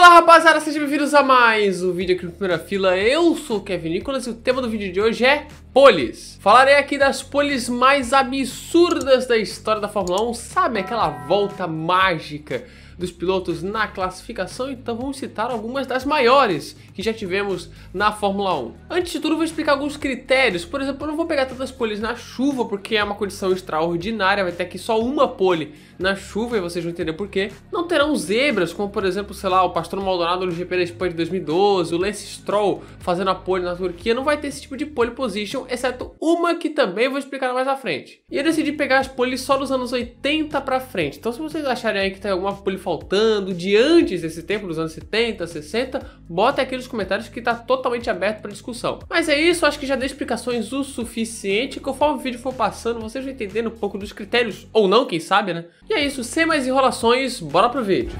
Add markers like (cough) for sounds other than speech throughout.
Fala rapaziada, sejam bem-vindos a mais um vídeo aqui no Primeira Fila. Eu sou o Kevin Nicolas e o tema do vídeo de hoje é polis. Falarei aqui das polis mais absurdas da história da Fórmula 1, sabe aquela volta mágica dos pilotos na classificação? Então vamos citar algumas das maiores que já tivemos na Fórmula 1. Antes de tudo, vou explicar alguns critérios. Por exemplo, eu não vou pegar tantas poles na chuva, porque é uma condição extraordinária, vai ter aqui só uma pole na chuva e vocês vão entender por quê. Não terão zebras, como por exemplo, sei lá, o Pastor Maldonado no GP da Espanha de 2012, o Lance Stroll fazendo a pole na Turquia, não vai ter esse tipo de pole position, exceto uma que também vou explicar mais à frente. E eu decidi pegar as poles só dos anos 80 para frente. Então se vocês acharem aí que tem alguma pole faltando de antes desse tempo, dos anos 70, 60, bota aqui nos comentários que está totalmente aberto para discussão. Mas é isso, acho que já dei explicações o suficiente. Conforme o vídeo for passando, vocês vão entendendo um pouco dos critérios, ou não, quem sabe, né? E é isso, sem mais enrolações, bora pro vídeo.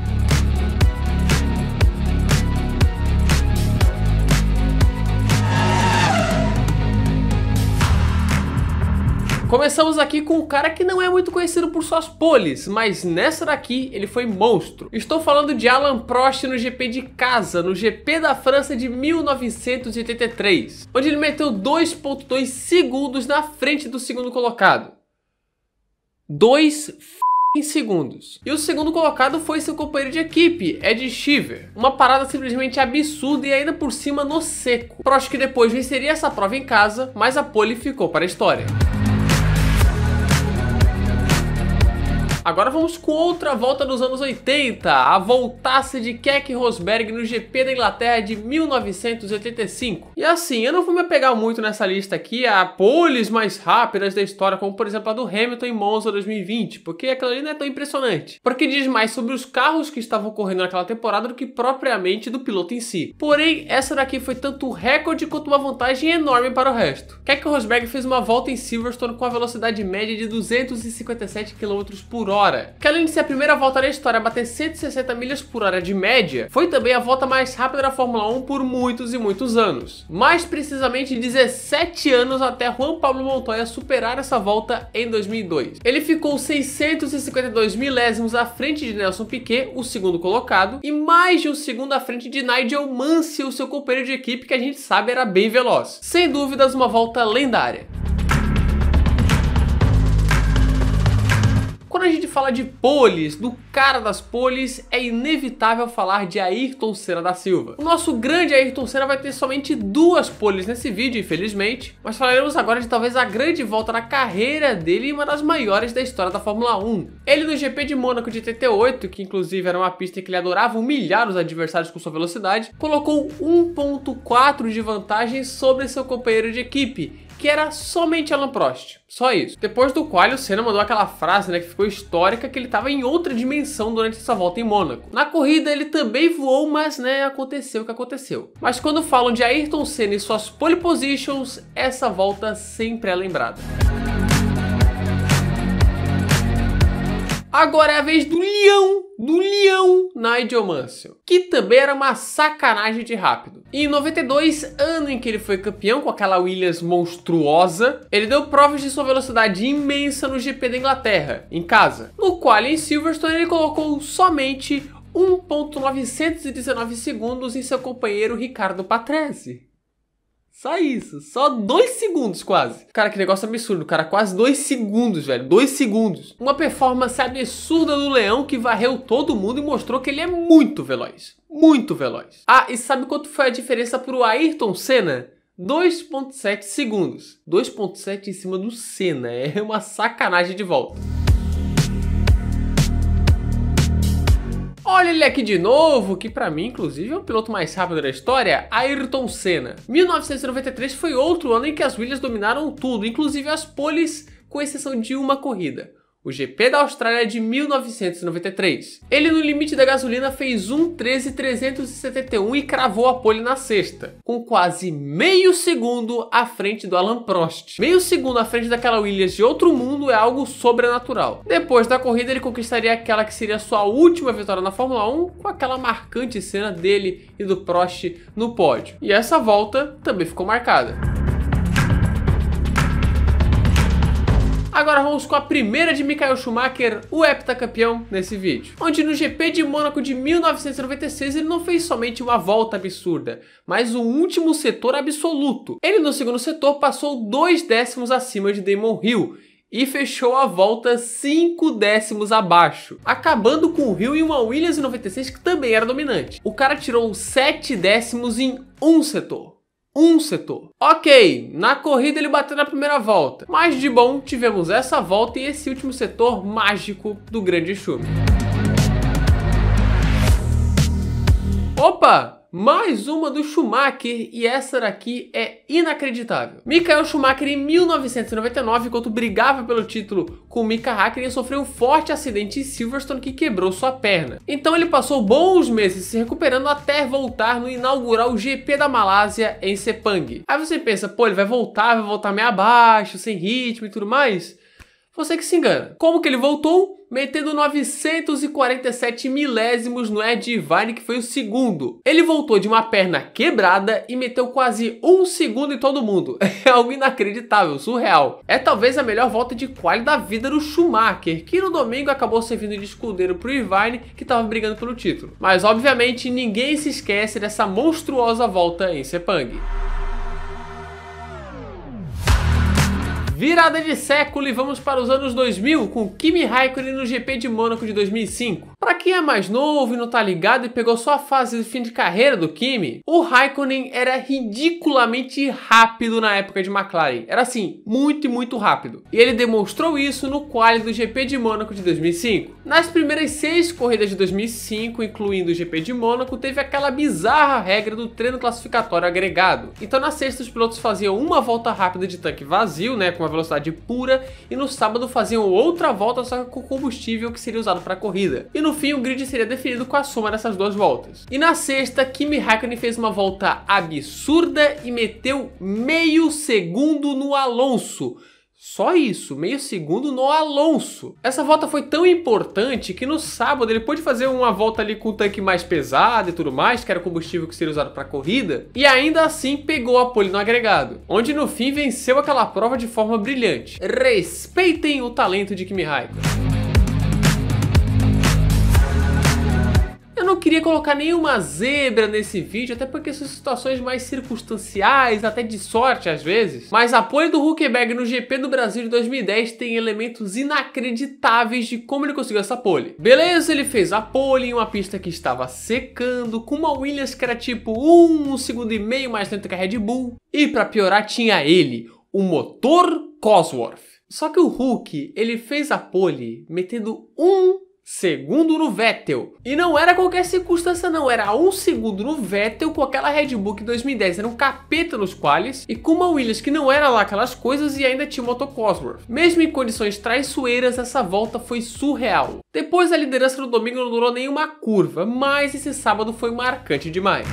Começamos aqui com um cara que não é muito conhecido por suas poles, mas nessa daqui ele foi monstro. Estou falando de Alan Prost no GP de casa, no GP da França de 1983, onde ele meteu 2.2 segundos na frente do segundo colocado. 2 em segundos. E o segundo colocado foi seu companheiro de equipe, Ed Shiver. Uma parada simplesmente absurda e ainda por cima no seco. Prost que depois venceria essa prova em casa, mas a pole ficou para a história. Agora vamos com outra volta dos anos 80, a voltasse de Keck Rosberg no GP da Inglaterra de 1985. E assim, eu não vou me apegar muito nessa lista aqui a poles mais rápidas da história, como por exemplo a do Hamilton em Monza 2020, porque aquela ali não é tão impressionante. Porque diz mais sobre os carros que estavam correndo naquela temporada do que propriamente do piloto em si. Porém, essa daqui foi tanto um recorde quanto uma vantagem enorme para o resto. Keck Rosberg fez uma volta em Silverstone com a velocidade média de 257 km por hora hora, que além de ser a primeira volta na história a bater 160 milhas por hora de média, foi também a volta mais rápida da Fórmula 1 por muitos e muitos anos. Mais precisamente 17 anos até Juan Pablo Montoya superar essa volta em 2002. Ele ficou 652 milésimos à frente de Nelson Piquet, o segundo colocado, e mais de um segundo à frente de Nigel Mansell, seu companheiro de equipe que a gente sabe era bem veloz. Sem dúvidas, uma volta lendária. Quando a gente fala de polis, do cara das polis, é inevitável falar de Ayrton Senna da Silva. O nosso grande Ayrton Senna vai ter somente duas polis nesse vídeo, infelizmente, mas falaremos agora de talvez a grande volta na carreira dele e uma das maiores da história da Fórmula 1. Ele no GP de Mônaco de 88, que inclusive era uma pista em que ele adorava humilhar os adversários com sua velocidade, colocou 1.4 de vantagem sobre seu companheiro de equipe que era somente Alan Prost. Só isso. Depois do qual o Senna mandou aquela frase, né, que ficou histórica, que ele estava em outra dimensão durante essa volta em Mônaco. Na corrida ele também voou, mas, né, aconteceu o que aconteceu. Mas quando falam de Ayrton Senna e suas pole positions, essa volta sempre é lembrada. Agora é a vez do leão, do leão na idiomancia, que também era uma sacanagem de rápido. em 92, ano em que ele foi campeão com aquela Williams monstruosa, ele deu provas de sua velocidade imensa no GP da Inglaterra, em casa, no qual em Silverstone ele colocou somente 1.919 segundos em seu companheiro Ricardo Patrese. Só isso. Só dois segundos, quase. Cara, que negócio absurdo, cara. Quase dois segundos, velho. Dois segundos. Uma performance absurda do Leão que varreu todo mundo e mostrou que ele é muito veloz. Muito veloz. Ah, e sabe quanto foi a diferença pro Ayrton Senna? 2.7 segundos. 2.7 em cima do Senna. (laughs) É uma sacanagem de volta. Olha ele aqui de novo, que para mim, inclusive, é o piloto mais rápido da história, Ayrton Senna. 1993 foi outro ano em que as Williams dominaram tudo, inclusive as poles, com exceção de uma corrida o GP da Austrália é de 1993. Ele no limite da gasolina fez 1.13.371 e cravou a pole na sexta, com quase meio segundo à frente do Alan Prost. Meio segundo à frente daquela Williams de outro mundo é algo sobrenatural. Depois da corrida ele conquistaria aquela que seria sua última vitória na Fórmula 1, com aquela marcante cena dele e do Prost no pódio. E essa volta também ficou marcada. Agora vamos com a primeira de Michael Schumacher, o heptacampeão, nesse vídeo. Onde no GP de Mônaco de 1996 ele não fez somente uma volta absurda, mas o último setor absoluto. Ele no segundo setor passou dois décimos acima de Damon Hill, e fechou a volta 5 décimos abaixo, acabando com o Rio e uma Williams 96 que também era dominante. O cara tirou 7 décimos em um setor um setor. Ok, na corrida ele bateu na primeira volta, mas de bom tivemos essa volta e esse último setor mágico do grande chume. Opa! mais uma do Schumacher e essa daqui é inacreditável. Michael Schumacher em 1999, enquanto brigava pelo título com Mika Hakkinen, sofreu um forte acidente em Silverstone que quebrou sua perna. Então ele passou bons meses se recuperando até voltar no inaugural GP da Malásia em Sepang. Aí você pensa, pô, ele vai voltar, vai voltar meio abaixo, sem ritmo e tudo mais. Você que se engana. Como que ele voltou? Metendo 947 milésimos no Ed Vine, que foi o segundo. Ele voltou de uma perna quebrada e meteu quase um segundo em todo mundo. (laughs) É algo inacreditável, surreal. É talvez a melhor volta de quali da vida do Schumacher, que no domingo acabou servindo de escudeiro pro Irvine, que estava brigando pelo título. Mas obviamente ninguém se esquece dessa monstruosa volta em Sepang. Virada de século e vamos para os anos 2000 com Kimi Raikkonen no GP de Mônaco de 2005. Para quem é mais novo e não tá ligado e pegou só a fase de fim de carreira do Kimi, o Raikkonen era ridiculamente rápido na época de McLaren. Era assim, muito e muito rápido. E ele demonstrou isso no quali do GP de Mônaco de 2005. Nas primeiras seis corridas de 2005, incluindo o GP de Mônaco, teve aquela bizarra regra do treino classificatório agregado. Então na sexta os pilotos faziam uma volta rápida de tanque vazio, né, com uma velocidade pura, e no sábado faziam outra volta só com combustível que seria usado para a corrida. E no no fim o grid seria definido com a soma dessas duas voltas. E na sexta, Kimi Raikkonen fez uma volta absurda e meteu meio segundo no Alonso. Só isso, meio segundo no Alonso. Essa volta foi tão importante que no sábado ele pôde fazer uma volta ali com o tanque mais pesado e tudo mais, que era o combustível que seria usado para corrida, e ainda assim pegou a pole no agregado, onde no fim venceu aquela prova de forma brilhante. Respeitem o talento de Kimi Raikkonen. não queria colocar nenhuma zebra nesse vídeo, até porque são situações mais circunstanciais, até de sorte às vezes. Mas apoio do Huckenberg no GP do Brasil de 2010 tem elementos inacreditáveis de como ele conseguiu essa pole. Beleza, ele fez a pole em uma pista que estava secando, com uma Williams que era tipo um, um segundo e meio mais lento que a Red Bull. E para piorar tinha ele, o motor Cosworth. Só que o Hulk, ele fez a pole metendo um segundo no Vettel. E não era qualquer circunstância não, era um segundo no Vettel com aquela Red Bull que 2010 era um capeta nos quales e com uma Williams que não era lá aquelas coisas e ainda tinha o Otto Cosworth. Mesmo em condições traiçoeiras, essa volta foi surreal. Depois a liderança do domingo não durou nenhuma curva, mas esse sábado foi marcante demais.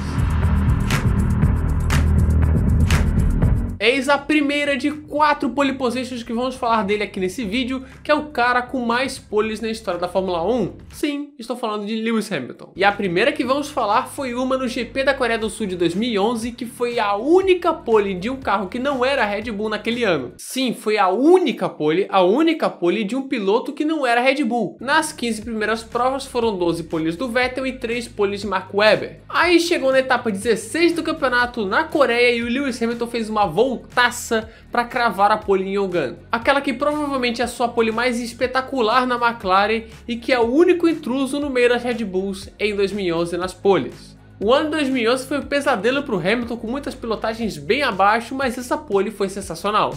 Eis a primeira de quatro pole positions que vamos falar dele aqui nesse vídeo, que é o cara com mais poles na história da Fórmula 1. Sim, estou falando de Lewis Hamilton. E a primeira que vamos falar foi uma no GP da Coreia do Sul de 2011, que foi a única pole de um carro que não era Red Bull naquele ano. Sim, foi a única pole, a única pole de um piloto que não era Red Bull. Nas 15 primeiras provas foram 12 poles do Vettel e 3 poles de Mark Webber. Aí chegou na etapa 16 do campeonato na Coreia e o Lewis Hamilton fez uma volta Taça para cravar a pole em Yogan. Aquela que provavelmente é a sua pole mais espetacular na McLaren e que é o único intruso no meio das Red Bulls em 2011 nas poles. O ano 2011 foi um pesadelo para o Hamilton com muitas pilotagens bem abaixo, mas essa pole foi sensacional.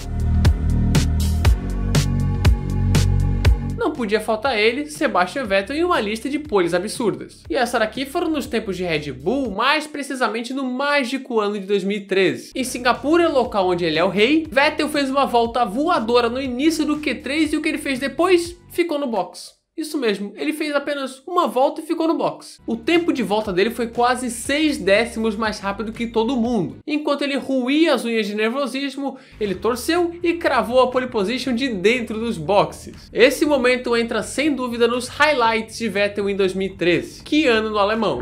podia faltar ele, Sebastian Vettel e uma lista de poles absurdas. E essa daqui foram nos tempos de Red Bull, mais precisamente no mágico ano de 2013. Em Singapura, local onde ele é o rei, Vettel fez uma volta voadora no início do Q3 e o que ele fez depois ficou no box. Isso mesmo, ele fez apenas uma volta e ficou no box. O tempo de volta dele foi quase 6 décimos mais rápido que todo mundo. Enquanto ele ruía as unhas de nervosismo, ele torceu e cravou a pole position de dentro dos boxes. Esse momento entra sem dúvida nos highlights de Vettel em 2013. Que ano no alemão!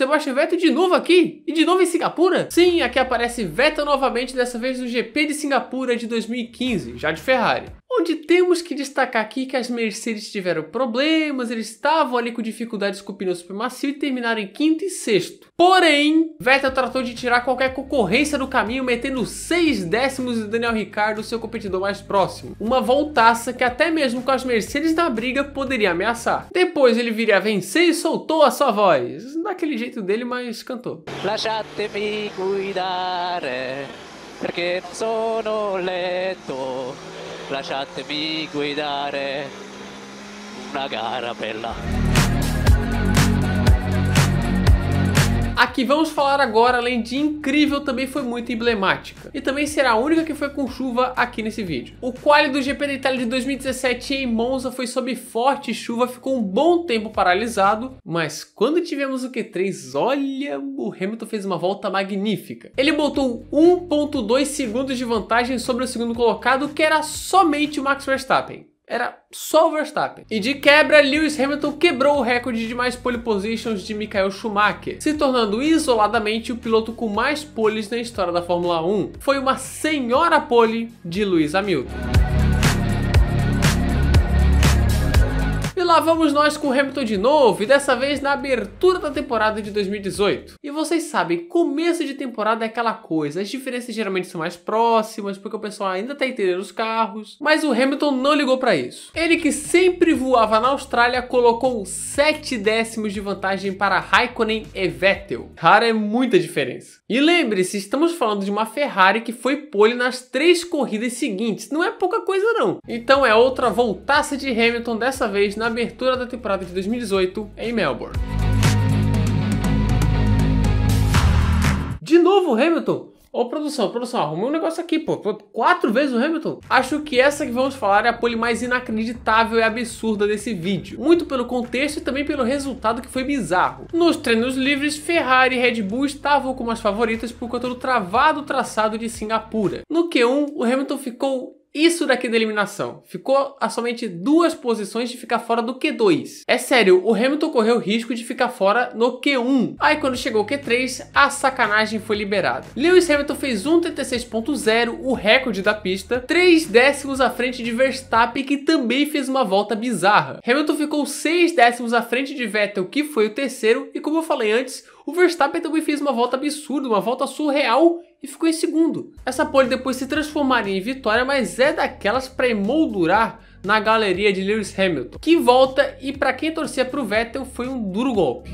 Sebastian Vettel de novo aqui? E de novo em Singapura? Sim, aqui aparece Vettel novamente, dessa vez no GP de Singapura de 2015, já de Ferrari. Onde temos que destacar aqui que as Mercedes tiveram problemas, eles estavam ali com dificuldades com o pneu supermacio e terminaram em quinto e sexto. Porém, Vettel tratou de tirar qualquer concorrência do caminho, metendo seis décimos de Daniel Ricciardo, seu competidor mais próximo. Uma voltaça que até mesmo com as Mercedes na briga poderia ameaçar. Depois ele viria a vencer e soltou a sua voz, daquele jeito jeito dele, mas cantou. Lasciatemi guidare, perché non sono letto. Lasciatemi guidare, una gara bella. A que vamos falar agora, além de incrível, também foi muito emblemática. E também será a única que foi com chuva aqui nesse vídeo. O quali do GP da Itália de 2017 em Monza foi sob forte chuva, ficou um bom tempo paralisado, mas quando tivemos o Q3, olha, o Hamilton fez uma volta magnífica. Ele botou 1.2 segundos de vantagem sobre o segundo colocado, que era somente o Max Verstappen era só o Verstappen. E de quebra, Lewis Hamilton quebrou o recorde de mais pole positions de Michael Schumacher, se tornando isoladamente o piloto com mais poles na história da Fórmula 1. Foi uma senhora pole de Lewis Hamilton. lá vamos nós com Hamilton de novo, e dessa vez na abertura da temporada de 2018. E vocês sabem, começo de temporada é aquela coisa, as diferenças geralmente são mais próximas, porque o pessoal ainda tá entendendo os carros, mas o Hamilton não ligou para isso. Ele que sempre voava na Austrália, colocou 7 décimos de vantagem para Raikkonen e Vettel. Cara, é muita diferença. E lembre-se, estamos falando de uma Ferrari que foi pole nas três corridas seguintes, não é pouca coisa não. Então é outra voltaça de Hamilton, dessa vez na abertura da temporada de 2018 em Melbourne. De novo, Hamilton! Ô produção, produção, arrumei um negócio aqui, pô. Quatro vezes o Hamilton. Acho que essa que vamos falar é a pole mais inacreditável e absurda desse vídeo. Muito pelo contexto e também pelo resultado que foi bizarro. Nos treinos livres, Ferrari e Red Bull estavam como as favoritas por conta do travado traçado de Singapura. No Q1, o Hamilton ficou isso daqui da eliminação. Ficou a somente duas posições de ficar fora do Q2. É sério, o Hamilton correu o risco de ficar fora no Q1. Aí quando chegou o Q3, a sacanagem foi liberada. Lewis Hamilton fez 1.36.0, o recorde da pista, 3 décimos à frente de Verstappen, que também fez uma volta bizarra. Hamilton ficou 6 décimos à frente de Vettel, que foi o terceiro, e como eu falei antes, o Verstappen também fez uma volta absurda, uma volta surreal e ficou em segundo. Essa pole depois se transformaria em vitória, mas é daquelas para emoldurar na galeria de Lewis Hamilton. Que volta e para quem torcia para o Vettel foi um duro golpe.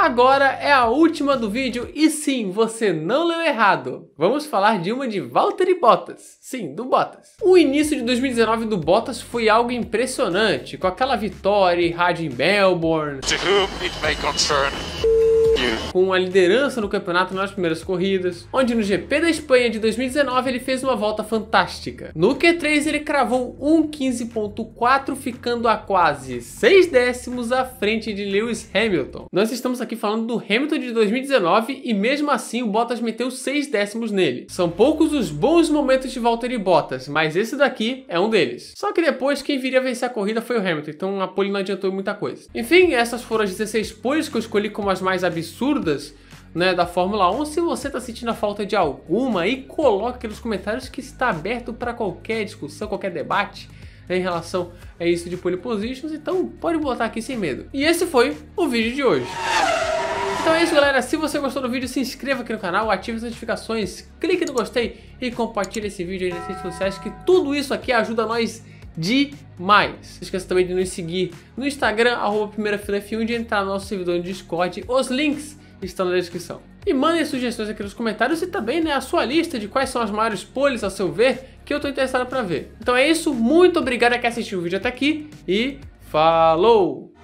Agora é a última do vídeo e sim, você não leu errado. Vamos falar de uma de Valtteri Bottas. Sim, do Bottas. O início de 2019 do Bottas foi algo impressionante, com aquela vitória em rádio em Melbourne. To whom it may concern com a liderança no campeonato nas primeiras corridas, onde no GP da Espanha de 2019 ele fez uma volta fantástica. No Q3 ele cravou 1.15.4, ficando a quase 6 décimos à frente de Lewis Hamilton. Nós estamos aqui falando do Hamilton de 2019 e mesmo assim o Bottas meteu 6 décimos nele. São poucos os bons momentos de de Bottas, mas esse daqui é um deles. Só que depois quem viria a vencer a corrida foi o Hamilton, então a pole não adiantou muita coisa. Enfim, essas foram as 16 poles que eu escolhi como as mais absurdas absurdas né, da Fórmula 1. Se você está sentindo a falta de alguma, aí coloque nos comentários que está aberto para qualquer discussão, qualquer debate né, em relação a isso de pole positions. Então pode botar aqui sem medo. E esse foi o vídeo de hoje. Então é isso, galera. Se você gostou do vídeo, se inscreva aqui no canal, ative as notificações, clique no gostei e compartilhe esse vídeo aí nas redes sociais, que tudo isso aqui ajuda nós demais. Não esqueça também de nos seguir no Instagram, arroba primeira fila F1, de entrar no nosso servidor no Discord. Os links estão na descrição. E mandem sugestões aqui nos comentários e também né, a sua lista de quais são as maiores poles, a seu ver, que eu estou interessado para ver. Então é isso, muito obrigado a quem assistiu o vídeo até aqui e falou!